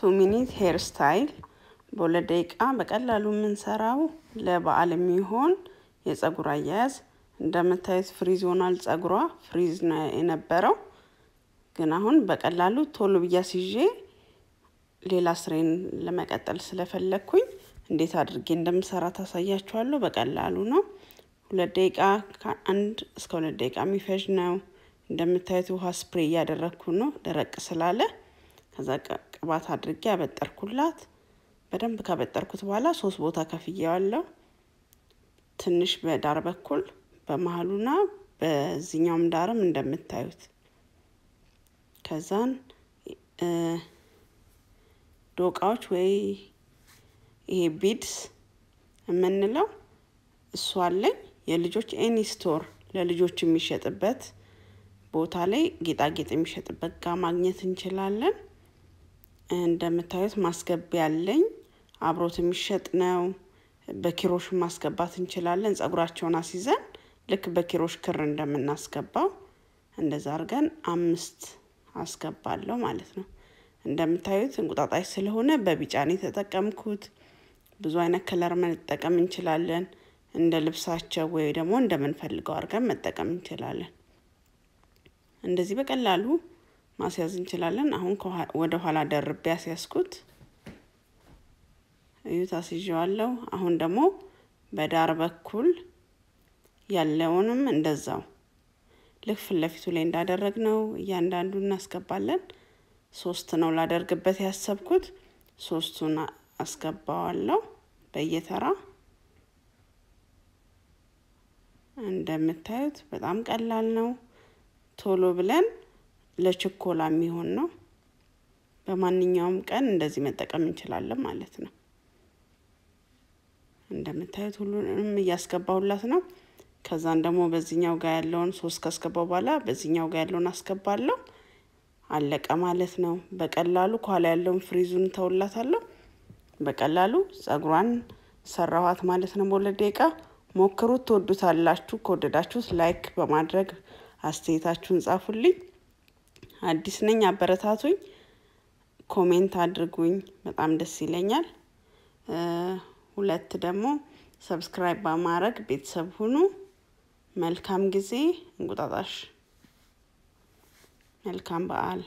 ቱ ሚኒት ሄር ስታይል በሁለት ደቂቃ በቀላሉ የምንሰራው ለበዓል የሚሆን የጸጉር አያያዝ እንደምታዩት ፍሪዝ ሆኗል። ጸጉሯ ፍሪዝ ነው የነበረው፣ ግን አሁን በቀላሉ ቶሎ ብያ ሲዤ ሌላ ስሬን ለመቀጠል ስለፈለግኩኝ እንዴት አድርጌ እንደምሰራ ታሳያችኋለሁ። በቀላሉ ነው። ሁለት ደቂቃ ከአንድ እስከ ሁለት ደቂቃ የሚፈጅ ነው። እንደምታዩት ውሃ ስፕሬ እያደረግኩ ነው ደረቅ ስላለ ከዛ ቅባት አድርጌ አበጠርኩላት። በደንብ ካበጠርኩት በኋላ ሶስት ቦታ ከፍዬዋለሁ። ትንሽ በዳር በኩል በመሀሉና በዚኛውም ዳርም እንደምታዩት ከዛን ዶቃዎች ወይ ይሄ ቢድስ የምንለው እሱ አለኝ። የልጆች ኤኒ ስቶር ለልጆች የሚሸጥበት ቦታ ላይ ጌጣጌጥ የሚሸጥበት ጋር ማግኘት እንችላለን። እንደምታዩት ማስገቢያ አለኝ። አብሮት የሚሸጥ ነው። በኪሮሽ ማስገባት እንችላለን። ጸጉራቸውን አስይዘን ልክ በኪሮሽ ክር እንደምናስገባው እንደዛ አድርገን አምስት አስገባለሁ ማለት ነው። እንደምታዩት እንቁጣጣሽ ስለሆነ በቢጫ ነው የተጠቀምኩት። ብዙ አይነት ከለር መጠቀም እንችላለን። እንደ ልብሳቸው ወይ ደግሞ እንደምንፈልገው አድርገን መጠቀም እንችላለን። እንደዚህ በቀላሉ ማስያዝ እንችላለን። አሁን ወደ ኋላ ደርቤ ያስያዝኩት እዩት፣ አስይዤዋለሁ። አሁን ደግሞ በዳር በኩል ያለውንም እንደዛው ልክ ፊት ለፊቱ ላይ እንዳደረግ ነው። እያንዳንዱ እናስገባለን። ሶስት ነው ላደርግበት ያሰብኩት። ሶስቱን አስገባዋለሁ በየተራ እንደምታዩት በጣም ቀላል ነው። ቶሎ ብለን ለችኮላ የሚሆን ነው። በማንኛውም ቀን እንደዚህ መጠቀም እንችላለን ማለት ነው። እንደምታዩት ሁሉንም እያስገባሁላት ነው። ከዛን ደግሞ በዚህኛው ጋር ያለውን ሶስት ካስገባው በኋላ በዚህኛው ጋር ያለውን አስገባለሁ። አለቀ ማለት ነው። በቀላሉ ከኋላ ያለውን ፍሪዙን ተውላታለሁ። በቀላሉ ጸጉሯን ሰራኋት ማለት ነው። በሁለት ደቂቃ ሞክሩት፣ ትወዱታላችሁ። ከወደዳችሁት ላይክ በማድረግ አስተያየታችሁን ጻፉልኝ። አዲስ ነኝ፣ አበረታቱኝ፣ ኮሜንት አድርጉኝ። በጣም ደስ ይለኛል። ሁለት ደግሞ ሰብስክራይብ በማድረግ ቤተሰብ ሁኑ። መልካም ጊዜ። እንቁጣጣሽ። መልካም በዓል